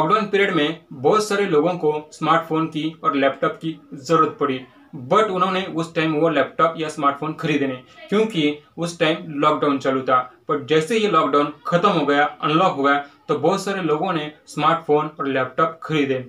lockdown period में बहुत सारे लोगों को स्मार्टफोन की और लैपटॉप की जरूरत पड़ी बट उन्होंने उस टाइम वो लैपटॉप या स्मार्टफोन खरीदे नहीं क्योंकि उस टाइम लॉकडाउन चालू था पर जैसे ये लॉकडाउन खत्म हो गया अनलॉक हो गया तो बहुत सारे लोगों ने स्मार्टफोन और लैपटॉप खरीदे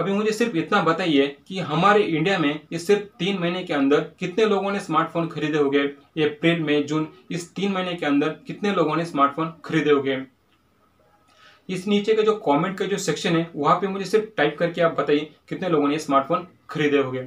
अभी मुझे सिर्फ इतना बताइए कि हमारे इंडिया में ये सिर्फ तीन महीने के अंदर कितने लोगों ने स्मार्टफोन खरीदे हो गए अप्रैल मई जून इस तीन महीने के अंदर कितने लोगों ने स्मार्टफोन खरीदे गए इस नीचे के जो कमेंट का जो सेक्शन है वहाँ पे मुझे सिर्फ टाइप करके आप बताइए कितने लोगों ने ये स्मार्टफोन खरीदे होंगे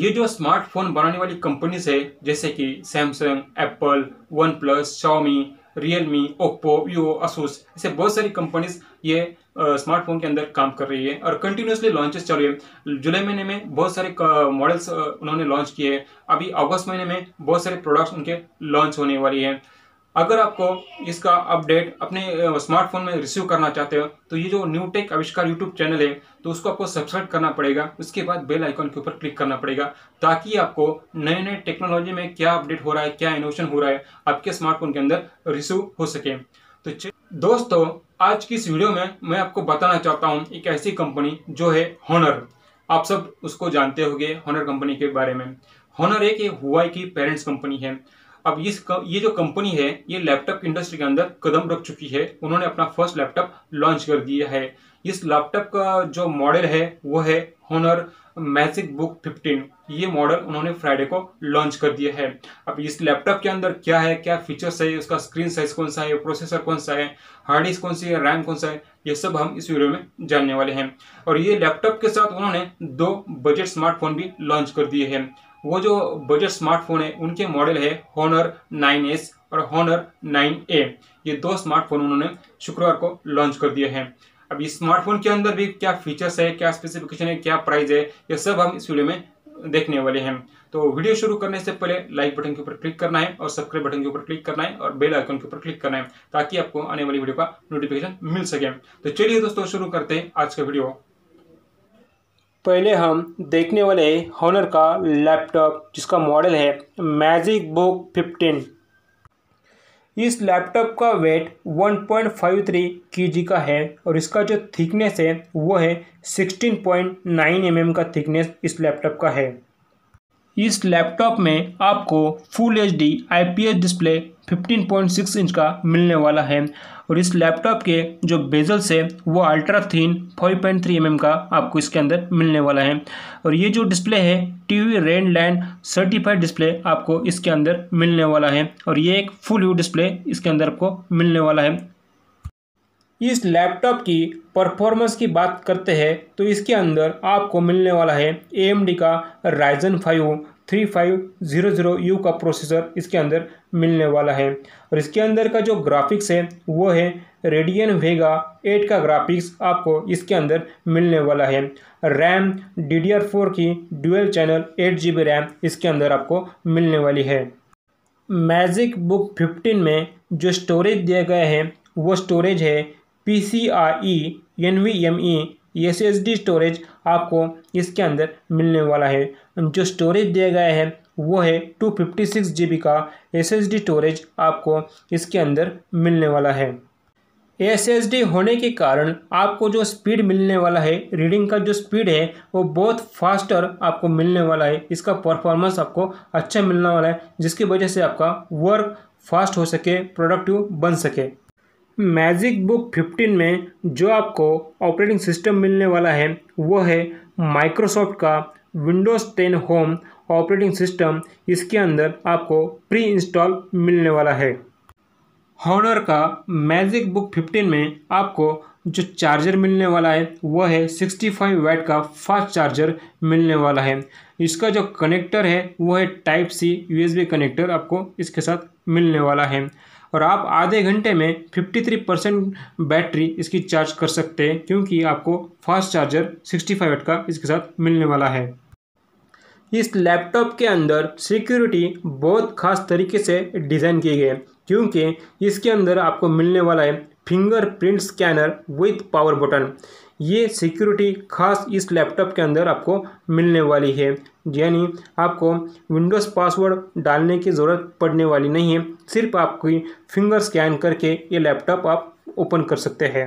ये जो स्मार्टफोन बनाने वाली कंपनीज है जैसे कि Samsung Apple OnePlus Xiaomi Realme Oppo Vivo Asus ऐसे बहुत सारी कंपनीज ये स्मार्टफोन के अंदर काम कर रही है और कंटिन्यूसली लॉन्चेस चल रही है जुलाई महीने में बहुत सारे मॉडल्स उन्होंने लॉन्च किए हैं अभी अगस्त महीने में बहुत सारे प्रोडक्ट्स उनके लॉन्च होने वाली हैं अगर आपको इसका अपडेट अपने स्मार्टफोन में रिसीव करना चाहते हो तो ये जो new tech Aavishkar YouTube channel है तो उसको आपको सब्सक्राइब करना पड़ेगा उसके बाद बेल आइकन के ऊपर क्लिक करना पड़ेगा ताकि आपको नए नए टेक्नोलॉजी में क्या अपडेट हो रहा है क्या इनोवेशन हो रहा है आपके स्मार्टफोन के अंदर रिसीव हो सके तो दोस्तों आज की इस वीडियो में मैं आपको बताना चाहता हूँ एक ऐसी कंपनी जो है हॉनर आप सब उसको जानते होंगे हॉनर कंपनी के बारे में हॉनर एक हुआई की पेरेंट्स कंपनी है अब इस ये जो कंपनी है ये लैपटॉप इंडस्ट्री के अंदर कदम रख चुकी है उन्होंने अपना फर्स्ट लैपटॉप लॉन्च कर दिया है इस लैपटॉप का जो मॉडल है वो है होनर मैजिक बुक 15 ये मॉडल उन्होंने फ्राइडे को लॉन्च कर दिया है अब इस लैपटॉप के अंदर क्या है क्या फीचर्स है उसका स्क्रीन साइज कौन सा है प्रोसेसर कौन सा है हार्ड डिस्क कौन सी है रैम कौन सा है ये सब हम इस वीडियो में जानने वाले हैं और ये लैपटॉप के साथ उन्होंने दो बजट स्मार्टफोन भी लॉन्च कर दिए हैं वो जो बजट स्मार्टफोन है उनके मॉडल है हॉनर नाइन एस और हॉनर नाइन ए ये दो स्मार्टफोन उन्होंने शुक्रवार को लॉन्च कर दिए हैं अब इस स्मार्टफोन के अंदर भी क्या फीचर्स है क्या स्पेसिफिकेशन है क्या प्राइस है ये सब हम इस वीडियो में देखने वाले हैं तो वीडियो शुरू करने से पहले लाइक बटन के ऊपर क्लिक करना है और सब्सक्राइब बटन के ऊपर क्लिक करना है और बेल आइकन के ऊपर क्लिक करना है ताकि आपको आने वाली वीडियो का नोटिफिकेशन मिल सके तो चलिए दोस्तों शुरू करते हैं आज का वीडियो पहले हम देखने वाले हॉनर का लैपटॉप जिसका मॉडल है मैजिक बुक फिफ्टीन इस लैपटॉप का वेट 1.53 पॉइंट का है और इसका जो थिकनेस है वो है 16.9 एम mm का थिकनेस इस लैपटॉप का है इस लैपटॉप में आपको full H D I display 15.6 inch का मिलने वाला है और इस लैपटॉप के जो बेजल्स है वो अल्ट्रा थीन 5.3 पॉइंट mm का आपको इसके अंदर मिलने वाला है और ये जो डिस्प्ले है T V Rheinland certified display आपको इसके अंदर मिलने वाला है और ये एक फुल व्यू डिस्प्ले इसके अंदर आपको मिलने वाला है इस लैपटॉप की परफॉर्मेंस की बात करते हैं तो इसके अंदर आपको मिलने वाला है ए का Ryzen five three five zero zero U का प्रोसेसर इसके अंदर मिलने वाला है और इसके अंदर का जो ग्राफिक्स है वो है रेडियन वेगा एट का ग्राफिक्स आपको इसके अंदर मिलने वाला है RAM D D R four की dual channel eight G B RAM इसके अंदर आपको मिलने वाली है मैजिक बुक फिफ्टीन में जो स्टोरेज दिया गया है वो स्टोरेज है P C R E N V M E S S D storage आपको इसके अंदर मिलने वाला है जो स्टोरेज दिया गया है वो है two fifty six G B का एस एस डी स्टोरेज आपको इसके अंदर मिलने वाला है एस एस डी होने के कारण आपको जो स्पीड मिलने वाला है रीडिंग का जो स्पीड है वो बहुत फास्टर आपको मिलने वाला है इसका परफॉर्मेंस आपको अच्छा मिलने वाला है जिसकी वजह से आपका वर्क फास्ट हो सके प्रोडक्टिव बन सके मैजिक बुक 15 में जो आपको ऑपरेटिंग सिस्टम मिलने वाला है वो है माइक्रोसॉफ्ट का विंडोज़ 10 होम ऑपरेटिंग सिस्टम इसके अंदर आपको प्री इंस्टॉल मिलने वाला है हॉनर का मैजिक बुक 15 में आपको जो चार्जर मिलने वाला है वह है 65 वैट का फास्ट चार्जर मिलने वाला है इसका जो कनेक्टर है वह है टाइप सी यूएसबी कनेक्टर आपको इसके साथ मिलने वाला है और आप आधे घंटे में 53 परसेंट बैटरी इसकी चार्ज कर सकते हैं क्योंकि आपको फास्ट चार्जर 65 फाइव का इसके साथ मिलने वाला है इस लैपटॉप के अंदर सिक्योरिटी बहुत खास तरीके से डिज़ाइन की गई है क्योंकि इसके अंदर आपको मिलने वाला है fingerprint scanner with power button ये सिक्योरिटी खास इस लैपटॉप के अंदर आपको मिलने वाली है यानी आपको विंडोज़ पासवर्ड डालने की ज़रूरत पड़ने वाली नहीं है सिर्फ आपकी फिंगर स्कैन करके ये लैपटॉप आप ओपन कर सकते हैं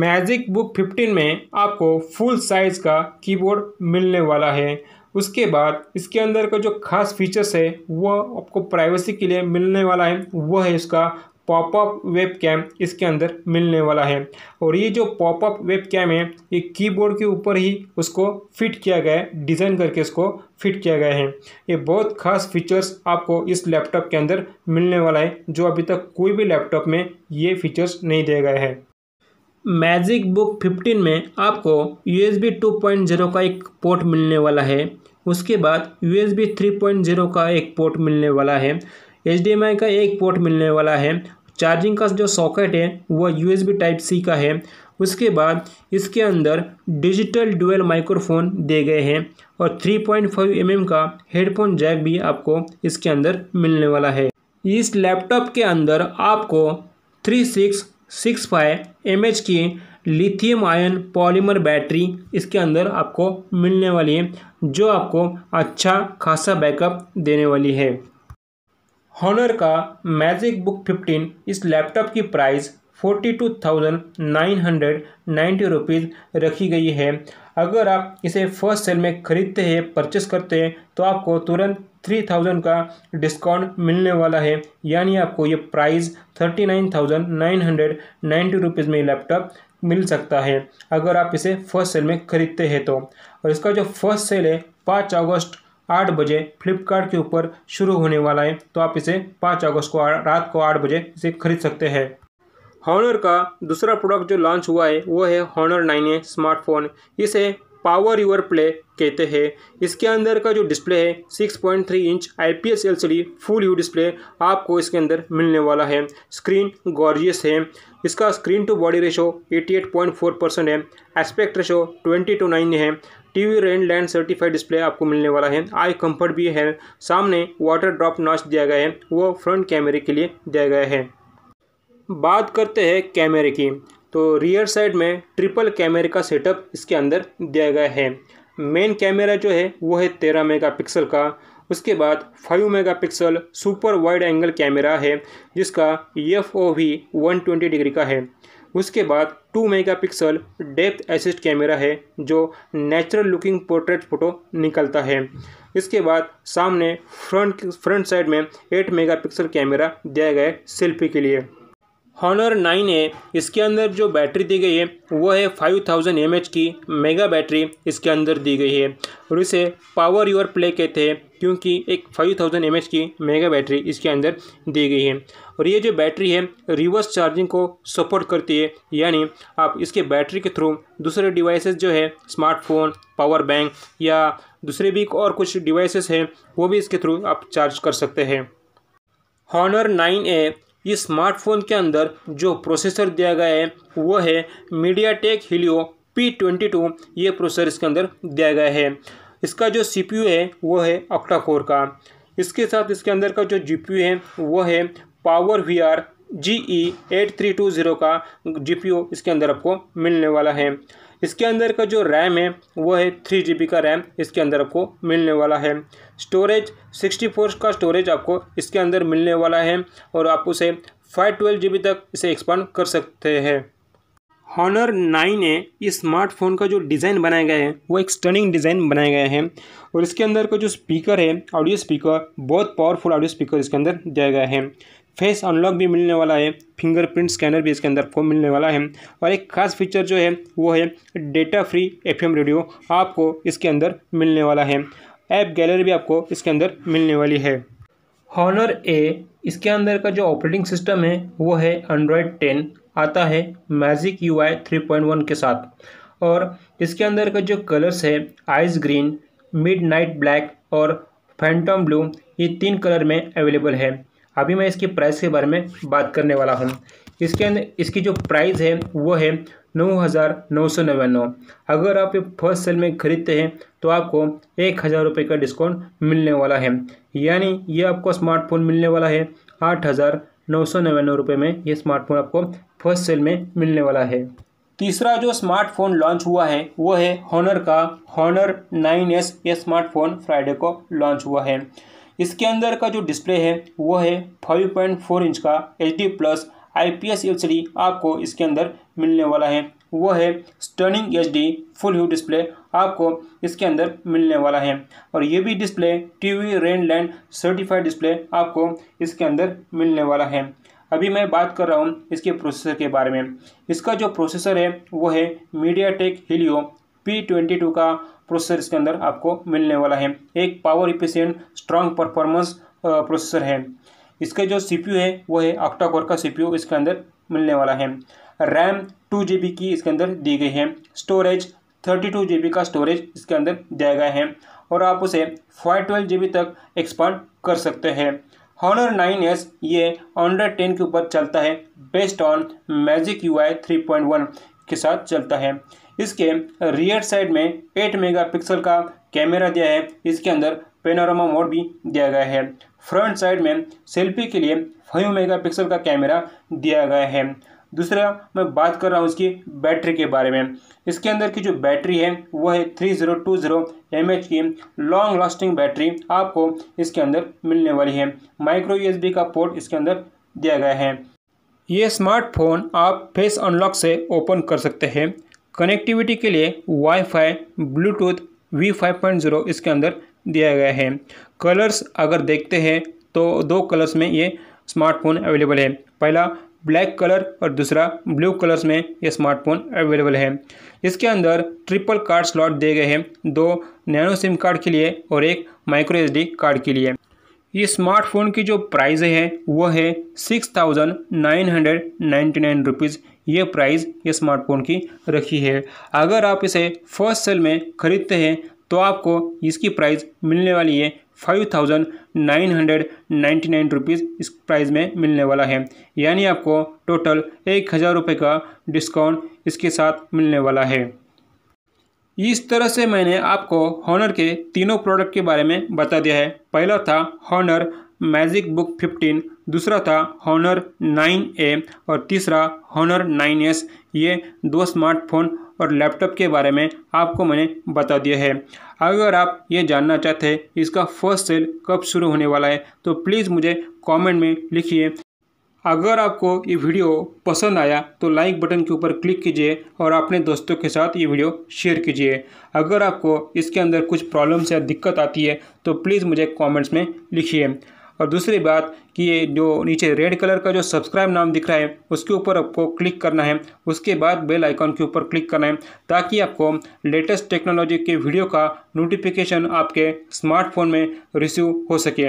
मैजिक बुक 15 में आपको फुल साइज़ का कीबोर्ड मिलने वाला है उसके बाद इसके अंदर का जो खास फीचर्स है वह आपको प्राइवेसी के लिए मिलने वाला है वह है इसका पॉपअप वेब कैम इसके अंदर मिलने वाला है और ये जो पॉपअप वेब कैम है ये कीबोर्ड के ऊपर ही उसको फिट किया गया है डिज़ाइन करके इसको फिट किया गया है ये बहुत खास फीचर्स आपको इस लैपटॉप के अंदर मिलने वाला है जो अभी तक कोई भी लैपटॉप में ये फीचर्स नहीं दिए गए हैं मैजिक बुक फिफ्टीन में आपको U S B two point zero का एक पोर्ट मिलने वाला है उसके बाद U S B three point zero का एक पोर्ट मिलने वाला है एच का एक पोर्ट मिलने वाला है चार्जिंग का जो सॉकेट है वह यू टाइप सी का है उसके बाद इसके अंदर डिजिटल डुअल माइक्रोफोन दे गए हैं और 3.5 पॉइंट mm का हेडफोन जैक भी आपको इसके अंदर मिलने वाला है इस लैपटॉप के अंदर आपको three six six five M H की लिथियम आयन पॉलीमर बैटरी इसके अंदर आपको मिलने वाली है जो आपको अच्छा खासा बैकअप देने वाली है हॉनर का मैजिक बुक फिफ्टीन इस लैपटॉप की price forty two thousand nine hundred ninety rupees रखी गई है अगर आप इसे फर्स्ट सेल में ख़रीदते हैं परचेस करते हैं तो आपको तुरंत थ्री थाउजेंड का डिस्काउंट मिलने वाला है यानी आपको ये price thirty nine thousand nine hundred ninety rupees में लैपटॉप मिल सकता है अगर आप इसे फर्स्ट सेल में ख़रीदते हैं तो और इसका जो फर्स्ट सेल है पाँच अगस्त आठ बजे फ्लिपकार्ट के ऊपर शुरू होने वाला है तो आप इसे पाँच अगस्त को रात को आठ बजे इसे खरीद सकते हैं हॉनर का दूसरा प्रोडक्ट जो लॉन्च हुआ है वो है हॉनर नाइन ए स्मार्टफोन इसे पावर यूर प्ले कहते हैं इसके अंदर का जो डिस्प्ले है 6.3 inch IPS LCD full view display आपको इसके अंदर मिलने वाला है स्क्रीन गॉर्जियस है इसका screen to body ratio 88.4 percent है एस्पेक्ट रेशो 20 टू 9 है TV Rheinland certified display आपको मिलने वाला है आई कम्फर्ट भी है सामने वाटर ड्रॉप नॉच दिया गया है वो फ्रंट कैमरे के लिए दिया गया है बात करते हैं कैमरे की तो रियर साइड में ट्रिपल कैमरे का सेटअप इसके अंदर दिया गया है मेन कैमरा जो है वो है तेरह मेगापिक्सल का उसके बाद five megapixel super wide angle camera है जिसका F O V one twenty degree का है उसके बाद two megapixel depth assist camera है जो नेचुरल लुकिंग पोर्ट्रेट फ़ोटो निकलता है इसके बाद सामने फ्रंट फ्रंट साइड में एट पिक्सल कैमरा दिया गया है सेल्फी के लिए हॉनर नाइन है इसके अंदर जो बैटरी दी गई है वो है फाइव थाउजेंड एम एच की मेगा बैटरी इसके अंदर दी गई है और इसे पावर योर प्ले कहते हैं क्योंकि एक फाइव थाउजेंड एम एच की मेगा बैटरी इसके अंदर दी गई है और ये जो बैटरी है रिवर्स चार्जिंग को सपोर्ट करती है यानी आप इसके बैटरी के थ्रू दूसरे डिवाइसेस जो है स्मार्टफोन पावर बैंक या दूसरे भी और कुछ डिवाइसेस हैं वो भी इसके थ्रू आप चार्ज कर सकते हैं हॉनर नाइन ए इस स्मार्टफोन के अंदर जो प्रोसेसर दिया गया है वो है MediaTek Helio P twenty two ये प्रोसेसर इसके अंदर दिया गया है इसका जो सी पी यू है वो है ऑक्टा कोर का इसके साथ इसके अंदर का जो जी पी यू है वो है power V R G E eight three two zero का जी पी ओ इसके अंदर आपको मिलने वाला है इसके अंदर का जो रैम है वो है थ्री जी बी का रैम इसके अंदर आपको मिलने वाला है स्टोरेज सिक्सटी फोर का स्टोरेज आपको इसके अंदर मिलने वाला है और आप उसे फाइव ट्वेल्व जी बी तक इसे एक्सपांड कर सकते हैं हॉनर नाइन ए इस स्मार्टफोन का जो डिज़ाइन बनाया गया है वो एक स्टनिंग डिज़ाइन बनाया गया है और इसके अंदर का जो स्पीकर है ऑडियो स्पीकर बहुत पावरफुल ऑडियो स्पीकर इसके अंदर दिया गया है फेस अनलॉक भी मिलने वाला है फिंगरप्रिंट स्कैनर भी इसके अंदर फोन मिलने वाला है और एक खास फीचर जो है वो है डेटा फ्री एफएम रेडियो आपको इसके अंदर मिलने वाला है ऐप गैलरी भी आपको इसके अंदर मिलने वाली है हॉनर ए इसके अंदर का जो ऑपरेटिंग सिस्टम है वो है एंड्रॉयड टेन आता है Magic U I three point one के साथ और इसके अंदर का जो कलर्स है ice green midnight black और फैंटम ब्लू ये तीन कलर में अवेलेबल है अभी मैं इसकी प्राइस के बारे में बात करने वाला हूँ इसके अंदर इसकी जो प्राइस है वो है नौ हज़ार नौ सौ नवानवे अगर आप फर्स्ट सेल में ख़रीदते हैं तो आपको एक हज़ार रुपये का डिस्काउंट मिलने वाला है यानी ये आपको स्मार्टफोन मिलने वाला है आठ हज़ार नौ सौ नवानवे रुपये में ये स्मार्टफोन आपको फर्स्ट सेल में मिलने वाला है तीसरा जो स्मार्टफोन लॉन्च हुआ है वो है हॉनर का हॉनर नाइन एस ये स्मार्टफोन फ्राइडे को लॉन्च हुआ है इसके अंदर का जो डिस्प्ले है वो है फाइव पॉइंट फोर इंच का H D plus I P S L C D आपको इसके अंदर मिलने वाला है वो है stunning H D full view display आपको इसके अंदर मिलने वाला है और ये भी display T V Rheinland certified display आपको इसके अंदर मिलने वाला है अभी मैं बात कर रहा हूँ इसके प्रोसेसर के बारे में इसका जो प्रोसेसर है वो है MediaTek Helio P twenty two का प्रोसेसर इसके अंदर आपको मिलने वाला है एक power efficient strong performance processor है इसके जो सीपीयू है वो है ऑक्टाकोर का सीपीयू इसके अंदर मिलने वाला है रैम टू जी की इसके अंदर दी गई है स्टोरेज थर्टी टू जी का स्टोरेज इसके अंदर दिया गया है और आप उसे फाइव ट्वेल्व जी तक एक्सपांड कर सकते हैं हॉनर नाइन एस ये अंडर टेन के ऊपर चलता है based on Magic U I three point one के साथ चलता है इसके रियर साइड में 8 मेगापिक्सल का कैमरा दिया है इसके अंदर पेनोरामा मोड भी दिया गया है फ्रंट साइड में सेल्फी के लिए 5 मेगापिक्सल का कैमरा दिया गया है दूसरा मैं बात कर रहा हूँ इसकी बैटरी के बारे में इसके अंदर की जो बैटरी है वह है three zero two zero M H की लॉन्ग लास्टिंग बैटरी आपको इसके अंदर मिलने वाली है माइक्रो यूएसबी का पोर्ट इसके अंदर दिया गया है ये स्मार्टफोन आप फेस अनलॉक से ओपन कर सकते हैं कनेक्टिविटी के लिए wifi Bluetooth V five point zero इसके अंदर दिया गया है कलर्स अगर देखते हैं तो दो कलर्स में ये स्मार्टफोन अवेलेबल है पहला ब्लैक कलर और दूसरा ब्लू कलर्स में ये स्मार्टफोन अवेलेबल है इसके अंदर ट्रिपल कार्ड स्लॉट दिए गए हैं दो नैनो सिम कार्ड के लिए और एक माइक्रो एसडी कार्ड के लिए ये स्मार्टफोन की जो प्राइस है वो है six thousand nine hundred ninety nine rupees ये प्राइस ये स्मार्टफोन की रखी है अगर आप इसे फर्स्ट सेल में ख़रीदते हैं तो आपको इसकी प्राइस मिलने वाली है five thousand nine hundred ninety nine rupees इस प्राइस में मिलने वाला है यानी आपको टोटल एक हज़ार रुपये का डिस्काउंट इसके साथ मिलने वाला है इस तरह से मैंने आपको हॉनर के तीनों प्रोडक्ट के बारे में बता दिया है पहला था हॉनर मैजिक बुक फिफ्टीन दूसरा था हॉनर 9A और तीसरा हॉनर 9S ये दो स्मार्टफोन और लैपटॉप के बारे में आपको मैंने बता दिया है अगर आप ये जानना चाहते हैं इसका फर्स्ट सेल कब शुरू होने वाला है तो प्लीज़ मुझे कमेंट में लिखिए अगर आपको ये वीडियो पसंद आया तो लाइक बटन के ऊपर क्लिक कीजिए और अपने दोस्तों के साथ ये वीडियो शेयर कीजिए अगर आपको इसके अंदर कुछ प्रॉब्लम्स या दिक्कत आती है तो प्लीज़ मुझे कॉमेंट्स में लिखिए और दूसरी बात कि ये जो नीचे रेड कलर का जो सब्सक्राइब नाम दिख रहा है उसके ऊपर आपको क्लिक करना है उसके बाद बेल आइकॉन के ऊपर क्लिक करना है ताकि आपको लेटेस्ट टेक्नोलॉजी के वीडियो का नोटिफिकेशन आपके स्मार्टफोन में रिसीव हो सके